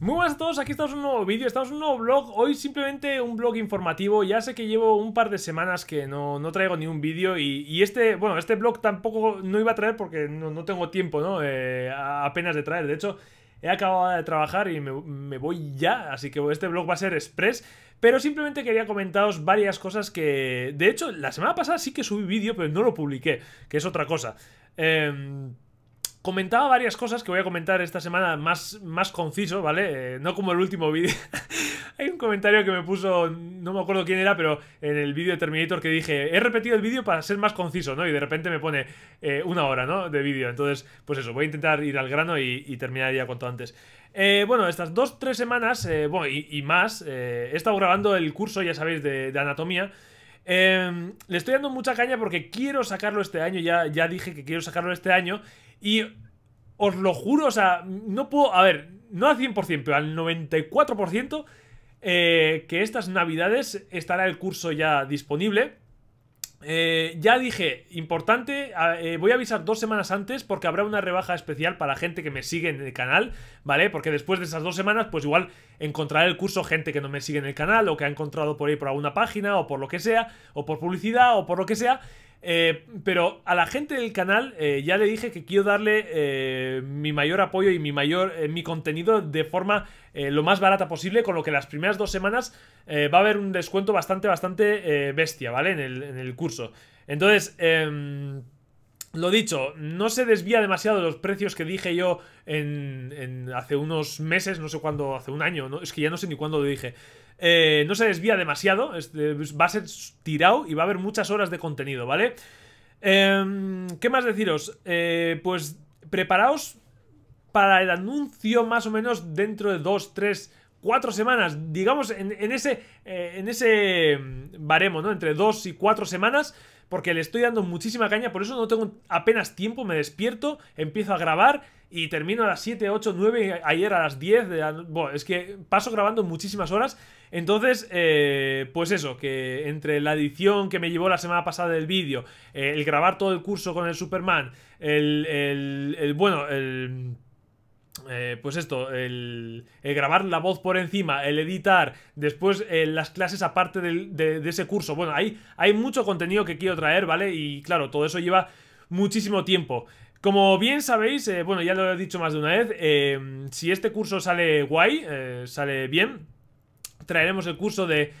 Muy buenas a todos, aquí estamos en un nuevo vídeo, estamos en un nuevo blog Hoy simplemente un blog informativo, ya sé que llevo un par de semanas que no, traigo ni un vídeo y, este, bueno, este blog tampoco no iba a traer porque no, tengo tiempo, ¿no? Eh, apenas de traer, de hecho he acabado de trabajar y me, voy ya, así que este blog va a ser express. Pero simplemente quería comentaros varias cosas que... De hecho, la semana pasada sí que subí vídeo, pero no lo publiqué, que es otra cosa. Eh comentaba varias cosas que voy a comentar esta semana más, más conciso, ¿vale? Eh, no como el último vídeo. Hay un comentario que me puso, no me acuerdo quién era, pero en el vídeo de Terminator que dije, he repetido el vídeo para ser más conciso, ¿no? Y de repente me pone eh, una hora, ¿no? De vídeo. Entonces, pues eso, voy a intentar ir al grano y, terminaría terminar ya cuanto antes. Eh, bueno, estas dos, tres semanas, bueno, y, más, he estado grabando el curso, ya sabéis, de, anatomía. le estoy dando mucha caña porque quiero sacarlo este año, ya, ya dije que quiero sacarlo este año y os lo juro, o sea, no puedo, a ver, no al 100%, pero al 94%, eh, que estas navidades estará el curso ya disponible. Eh, ya dije, importante, eh, voy a avisar dos semanas antes porque habrá una rebaja especial para gente que me sigue en el canal, ¿vale? Porque después de esas dos semanas, pues igual encontrará el curso gente que no me sigue en el canal o que ha encontrado por ahí por alguna página o por lo que sea, o por publicidad o por lo que sea. Eh, pero a la gente del canal eh, ya le dije que quiero darle eh, mi mayor apoyo y mi mayor eh, mi contenido de forma lo más barata posible, con lo que las primeras dos semanas va a haber un descuento bastante, bastante bestia, ¿vale? En el, en el curso. Entonces, em, lo dicho, no se desvía demasiado los precios que dije yo en, hace unos meses, no sé cuándo, hace un año, ¿no? es que ya no sé ni cuándo lo dije. Eh, no se desvía demasiado, va a ser tirado y va a haber muchas horas de contenido, ¿vale? Em, ¿Qué más deciros? Eh, pues preparaos para el anuncio más o menos dentro de dos, tres, cuatro semanas, digamos en, ese, en ese eh, mm, baremo, ¿no? Entre dos y cuatro semanas porque le estoy dando muchísima caña, por eso no tengo apenas tiempo, me despierto, empiezo a grabar y termino a las 7, 8, 9, ayer a las 10, de bueno, es que paso grabando muchísimas horas, entonces, eh, pues eso, que entre la edición que me llevó la semana pasada del vídeo, eh, el grabar todo el curso con el Superman, el, el, el bueno, el eh, pues esto, el, grabar la voz por encima, el editar, después eh, las clases aparte de, ese curso. Bueno, hay, hay mucho contenido que quiero traer, ¿vale? Y claro, todo eso lleva muchísimo tiempo. Como bien sabéis, eh, bueno, ya lo he dicho más de una vez, si este curso sale guay, sale bien, traeremos el curso de,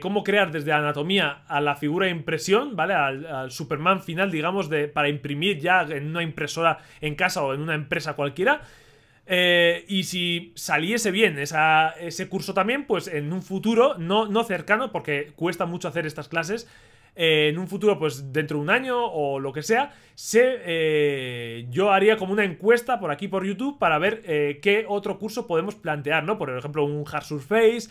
cómo crear desde anatomía a la figura de impresión, ¿vale? Al, Superman final, digamos, de, para imprimir ya en una impresora en casa o en una empresa cualquiera. Eh, y si saliese bien ese curso también, pues en un futuro, no, no cercano, porque cuesta mucho hacer estas clases, eh, en un futuro, pues dentro de un año o lo que sea, se, eh, yo haría como una encuesta por aquí por YouTube para ver eh, qué otro curso podemos plantear, ¿no? Por ejemplo, un Hard Surface,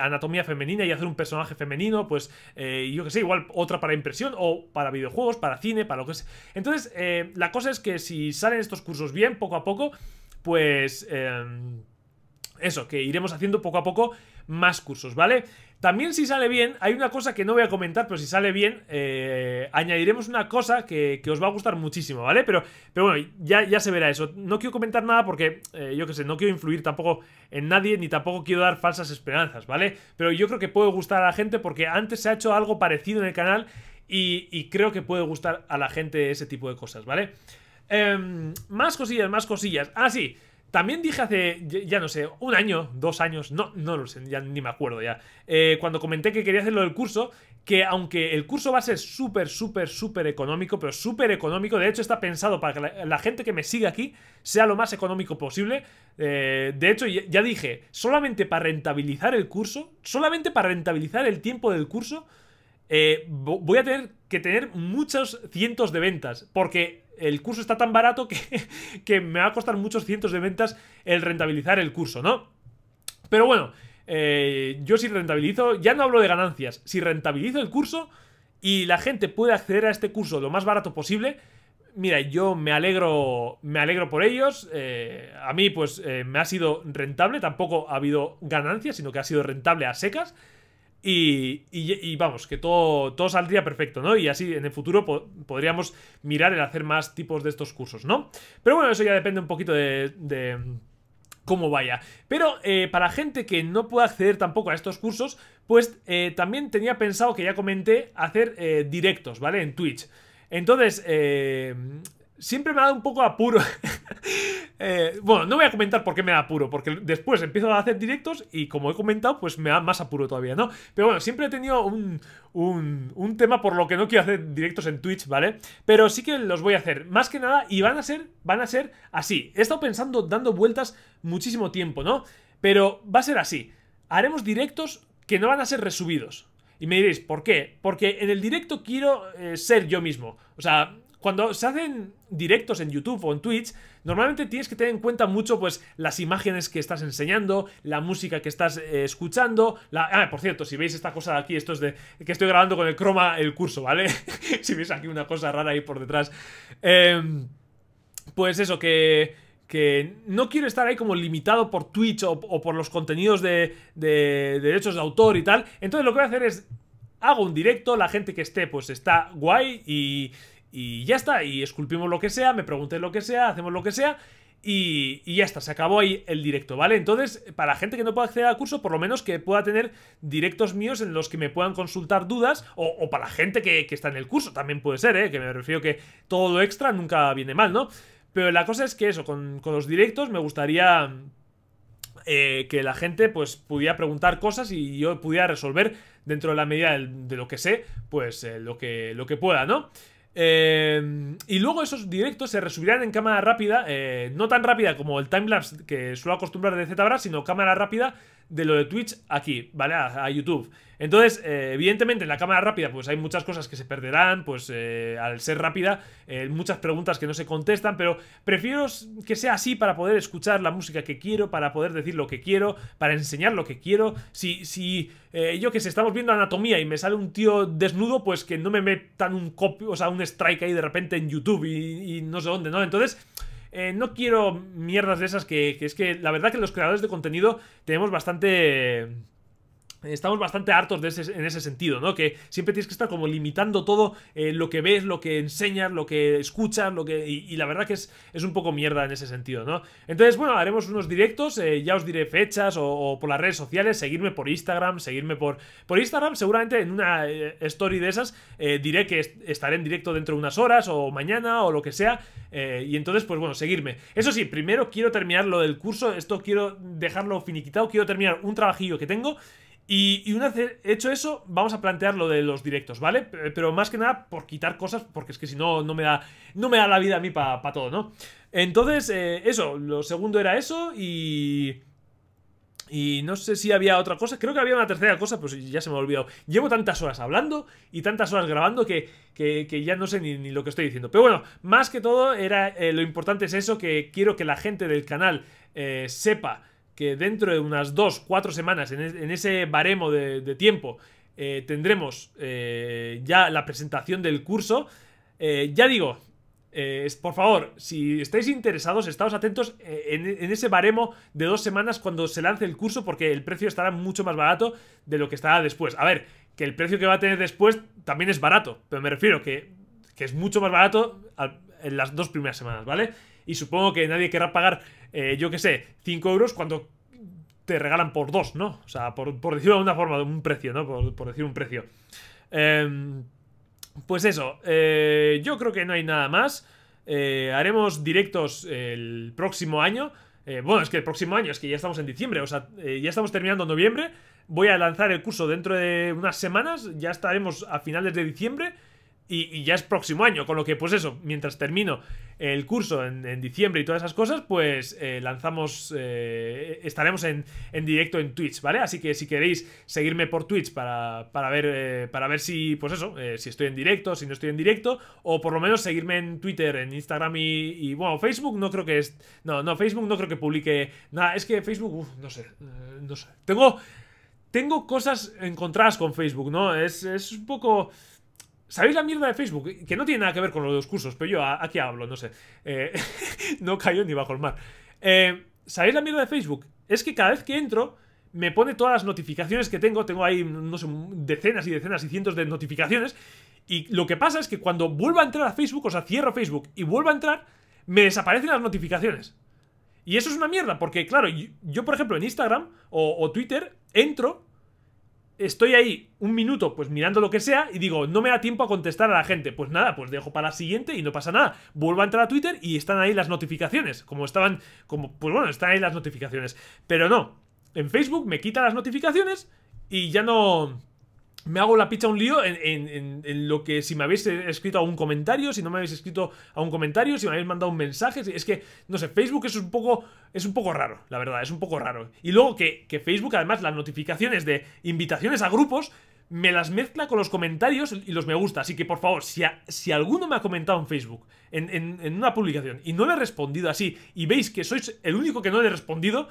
anatomía femenina y hacer un personaje femenino, pues yo qué sé, igual otra para impresión o para videojuegos, para cine, para lo que sea. Entonces, la cosa es que si salen estos cursos bien, poco a poco, pues... Em, eso, que iremos haciendo poco a poco más cursos, ¿vale? También si sale bien, hay una cosa que no voy a comentar, pero si sale bien, eh, añadiremos una cosa que, que, os va a gustar muchísimo, ¿vale? Pero, pero bueno, ya, ya se verá eso. No quiero comentar nada porque, eh, yo qué sé, no quiero influir tampoco en nadie, ni tampoco quiero dar falsas esperanzas, ¿vale? Pero yo creo que puede gustar a la gente porque antes se ha hecho algo parecido en el canal y, creo que puede gustar a la gente ese tipo de cosas, ¿vale? Em, más cosillas, más cosillas. Ah, sí. También dije hace, ya no sé, un año, dos años, no, no lo sé, ya ni me acuerdo ya, eh, cuando comenté que quería hacerlo del curso, que aunque el curso va a ser súper, súper, súper económico, pero súper económico, de hecho está pensado para que la, gente que me siga aquí sea lo más económico posible. Eh, de hecho, ya, dije, solamente para rentabilizar el curso, solamente para rentabilizar el tiempo del curso, eh, voy a tener que tener muchos cientos de ventas, porque el curso está tan barato que, me va a costar muchos cientos de ventas el rentabilizar el curso, ¿no? Pero bueno, eh, yo si rentabilizo, ya no hablo de ganancias, si rentabilizo el curso y la gente puede acceder a este curso lo más barato posible, mira, yo me alegro, me alegro por ellos, eh, a mí pues eh, me ha sido rentable, tampoco ha habido ganancias, sino que ha sido rentable a secas. Y, vamos, que todo, todo saldría perfecto, ¿no? Y así en el futuro podríamos mirar el hacer más tipos de estos cursos, ¿no? Pero bueno, eso ya depende un poquito de, cómo vaya. Pero eh, para gente que no pueda acceder tampoco a estos cursos, pues eh, también tenía pensado que ya comenté hacer eh, directos, ¿vale? En Twitch. Entonces, eh siempre me ha dado un poco apuro. Eh, bueno, no voy a comentar por qué me da apuro, porque después empiezo a hacer directos y como he comentado, pues me da más apuro todavía, ¿no? Pero bueno, siempre he tenido un, un, tema por lo que no quiero hacer directos en Twitch, ¿vale? Pero sí que los voy a hacer, más que nada, y van a ser, van a ser así. He estado pensando, dando vueltas muchísimo tiempo, ¿no? Pero va a ser así. Haremos directos que no van a ser resubidos. Y me diréis, ¿por qué? Porque en el directo quiero eh, ser yo mismo. O sea, cuando se hacen directos en YouTube o en Twitch, normalmente tienes que tener en cuenta mucho pues las imágenes que estás enseñando, la música que estás eh, escuchando, la... Ah, por cierto, si veis esta cosa de aquí, esto es de que estoy grabando con el croma el curso, ¿vale? si veis aquí una cosa rara ahí por detrás. Em, pues eso, que que no quiero estar ahí como limitado por Twitch o, por los contenidos de, de, derechos de autor y tal. Entonces lo que voy a hacer es, hago un directo, la gente que esté pues está guay y, y ya está, y esculpimos lo que sea, me pregunté lo que sea, hacemos lo que sea y, ya está, se acabó ahí el directo, ¿vale? Entonces, para la gente que no pueda acceder al curso, por lo menos que pueda tener directos míos en los que me puedan consultar dudas, o, para la gente que, está en el curso, también puede ser, ¿eh? Que me refiero que todo lo extra nunca viene mal, ¿no? Pero la cosa es que eso, con, los directos me gustaría eh, que la gente pues pudiera preguntar cosas y yo pudiera resolver dentro de la medida de, lo que sé, pues eh, lo, que, lo que pueda, ¿no? Em, y luego esos directos se resubirán en cámara rápida, eh, no tan rápida como el timelapse que suelo acostumbrar de ZBrush, sino cámara rápida de lo de Twitch aquí, ¿vale? A, YouTube. Entonces, eh, evidentemente en la cámara rápida pues hay muchas cosas que se perderán, pues eh, al ser rápida eh, muchas preguntas que no se contestan, pero prefiero que sea así para poder escuchar la música que quiero, para poder decir lo que quiero, para enseñar lo que quiero. Si, si yo que sé, estamos viendo anatomía y me sale un tío desnudo, pues que no me metan un copio, o sea, un strike ahí de repente en YouTube y, y no sé dónde, ¿no? Entonces... Eh, no quiero mierdas de esas que, que, es que la verdad que los creadores de contenido tenemos bastante estamos bastante hartos de en ese sentido, ¿no? Que siempre tienes que estar como limitando todo eh, lo que ves, lo que enseñas, lo que escuchas, lo que. Y, la verdad que es, es, un poco mierda en ese sentido, ¿no? Entonces, bueno, haremos unos directos, eh, ya os diré fechas o, por las redes sociales, seguirme por Instagram, seguirme por. Por Instagram, seguramente en una eh, story de esas diré que estaré en directo dentro de unas horas o mañana o lo que sea. y entonces, pues bueno, seguirme. Eso sí, primero quiero terminar lo del curso, esto quiero dejarlo finiquitado, quiero terminar un trabajillo que tengo. Y, una vez hecho eso, vamos a plantear lo de los directos, ¿vale? Pero más que nada por quitar cosas, porque es que si no, no me da, no me da la vida a mí para todo, ¿no? Entonces, eh, eso, lo segundo era eso y... Y no sé si había otra cosa, creo que había una tercera cosa, pues ya se me ha olvidado. Llevo tantas horas hablando y tantas horas grabando que, que, ya no sé ni, lo que estoy diciendo. Pero bueno, más que todo, era, eh, lo importante es eso, que quiero que la gente del canal eh, sepa que dentro de unas 2, 4 semanas, en, ese baremo de, tiempo, eh, tendremos eh, ya la presentación del curso. Eh, ya digo, por favor, si estáis interesados, estados atentos en, ese baremo de dos semanas cuando se lance el curso, porque el precio estará mucho más barato de lo que estará después. A ver, que el precio que va a tener después también es barato, pero me refiero que, que es mucho más barato en las dos primeras semanas, ¿vale? Y supongo que nadie querrá pagar eh, yo qué sé, 5 euros cuando te regalan por 2, ¿no? O sea, por, decirlo de alguna forma, un precio, ¿no? Por, decir un precio. Em, pues eso, eh, yo creo que no hay nada más. Eh, haremos directos el próximo año. bueno, es que el próximo año, es que ya estamos en diciembre, o sea, ya estamos terminando noviembre. Voy a lanzar el curso dentro de unas semanas, ya estaremos a finales de diciembre y, ya es próximo año, con lo que pues eso, mientras termino el curso en, diciembre y todas esas cosas, pues eh, lanzamos, eh, estaremos en, directo en Twitch, ¿vale? Así que si queréis seguirme por Twitch para, para ver, eh, para ver si, pues eso, si estoy en directo, si no estoy en directo, o por lo menos seguirme en Twitter, en Instagram y, bueno, Facebook no creo que es, no, no, Facebook no creo que publique nada, es que Facebook, uff, no sé, no sé, tengo, tengo cosas encontradas con Facebook, ¿no? Es, es un poco... ¿Sabéis la mierda de Facebook? Que no tiene nada que ver con los dos cursos, pero yo aquí hablo, no sé. Eh, no cayó ni bajo el mar. Eh, ¿Sabéis la mierda de Facebook? Es que cada vez que entro, me pone todas las notificaciones que tengo. Tengo ahí, no sé, decenas y decenas y cientos de notificaciones. Y lo que pasa es que cuando vuelvo a entrar a Facebook, o sea, cierro Facebook y vuelvo a entrar, me desaparecen las notificaciones. Y eso es una mierda, porque claro, yo, por ejemplo en Instagram o Twitter entro estoy ahí un minuto pues mirando lo que sea y digo, no me da tiempo a contestar a la gente. Pues nada, pues dejo para la siguiente y no pasa nada. Vuelvo a entrar a Twitter y están ahí las notificaciones. Como estaban, como, pues bueno, están ahí las notificaciones. Pero no, en Facebook me quita las notificaciones y ya no me hago la picha un lío en, en, lo que si me habéis escrito a un comentario, si no me habéis escrito a un comentario, si me habéis mandado un mensaje. Es que, no sé, Facebook es un poco, es un poco raro, la verdad, es un poco raro. Y luego que, Facebook, además, las notificaciones de invitaciones a grupos me las mezcla con los comentarios y los me gusta. Así que, por favor, si, si alguno me ha comentado en Facebook, en, en, en, una publicación, y no le he respondido así, y veis que sois el único que no le he respondido,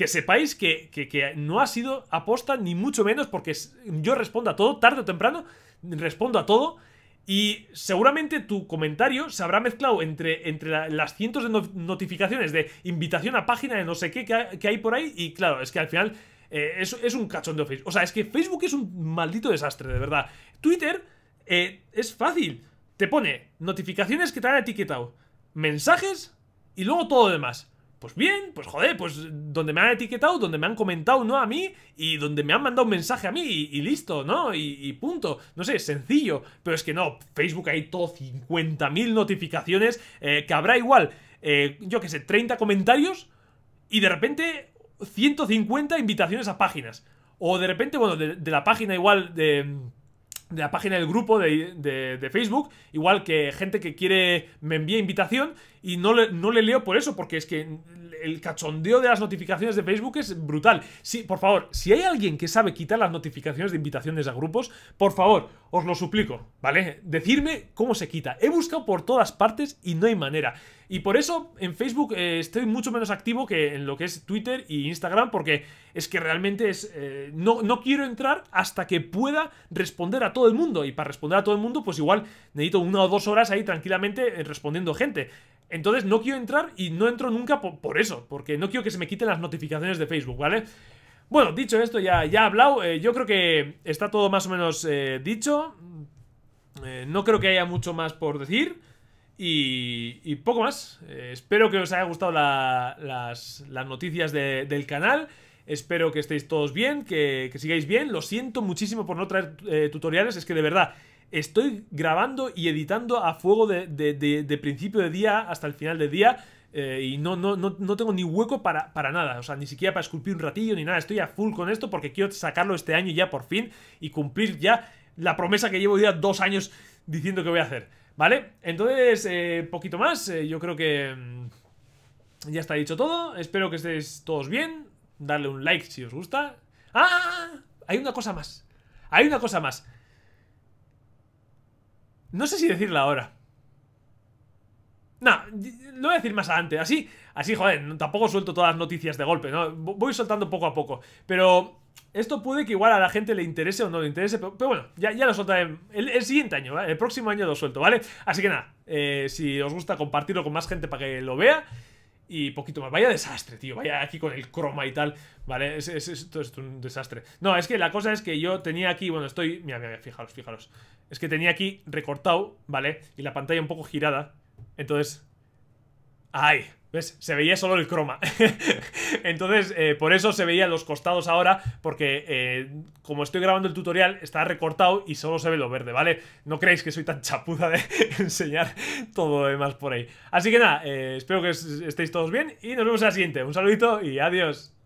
que sepáis que, no ha sido aposta, ni mucho menos, porque yo respondo a todo, tarde o temprano, respondo a todo. Y seguramente tu comentario se habrá mezclado entre, entre las cientos de notificaciones de invitación a página de no sé qué que, hay por ahí. Y claro, es que al final eh, es, un cachón de Facebook. O sea, es que Facebook es un maldito desastre, de verdad. Twitter eh, es fácil. Te pone notificaciones que te han etiquetado, mensajes y luego todo lo demás. Pues bien, pues joder, pues donde me han etiquetado, donde me han comentado, ¿no? A mí y donde me han mandado un mensaje a mí y, listo, ¿no? Y, punto. No sé, sencillo. Pero es que no, Facebook hay todo 50.000 notificaciones eh, que habrá igual, eh, yo qué sé, 30 comentarios y de repente 150 invitaciones a páginas. O de repente, bueno, de, la página igual de de la página del grupo de, de, de, Facebook, igual que gente que quiere me envía invitación y no le, no le leo por eso, porque es que el cachondeo de las notificaciones de Facebook es brutal. Sí, por favor, si hay alguien que sabe quitar las notificaciones de invitaciones a grupos, por favor, os lo suplico, ¿vale? Decirme cómo se quita. He buscado por todas partes y no hay manera. Y por eso en Facebook eh, estoy mucho menos activo que en lo que es Twitter y Instagram, porque es que realmente es. Eh, no, no quiero entrar hasta que pueda responder a todo el mundo. Y para responder a todo el mundo, pues igual necesito una o dos horas ahí tranquilamente eh, respondiendo gente. Entonces no quiero entrar y no entro nunca por, eso, porque no quiero que se me quiten las notificaciones de Facebook, ¿vale? Bueno, dicho esto, ya, ya he hablado, eh, yo creo que está todo más o menos eh, dicho, eh, no creo que haya mucho más por decir y, poco más. espero que os haya gustado las, noticias del canal. Espero que estéis todos bien, que, que, sigáis bien. Lo siento muchísimo por no traer tutoriales, es que de verdad estoy grabando y editando a fuego de, principio de día hasta el final de día. Eh, y no, no, tengo ni hueco para, nada, o sea, ni siquiera para esculpir un ratillo ni nada, estoy a full con esto porque quiero sacarlo este año ya por fin y cumplir ya la promesa que llevo ya dos años diciendo que voy a hacer, ¿vale? Entonces, eh, poquito más, eh, yo creo que mm, ya está dicho todo, espero que estéis todos bien, darle un like si os gusta. ¡Ah! Hay una cosa más, hay una cosa más. No sé si decirla ahora. No, lo voy a decir más adelante. Así, así, joder, tampoco suelto todas las noticias de golpe, ¿no? Voy soltando poco a poco. Pero esto puede que igual a la gente le interese o no le interese, pero, bueno, ya, ya lo soltaré el, siguiente año, ¿vale? El próximo año lo suelto, ¿vale? Así que nada, eh, si os gusta, compartirlo con más gente para que lo vea y poquito más. Vaya desastre, tío. Vaya aquí con el croma y tal. Vale, Esto es, un desastre. No, es que la cosa es que yo tenía aquí, bueno, estoy... Mira, mira, mira, fijaros, fijaros. Es que tenía aquí recortado, ¿vale? Y la pantalla un poco girada. Entonces, ¡Ay! ¿Ves? Se veía solo el croma. Entonces, eh, por eso se veían los costados ahora, porque eh, como estoy grabando el tutorial, está recortado y solo se ve lo verde, ¿vale? No creéis que soy tan chapuza de enseñar todo lo demás por ahí. Así que nada, eh, espero que estéis todos bien y nos vemos en la siguiente. Un saludito y adiós.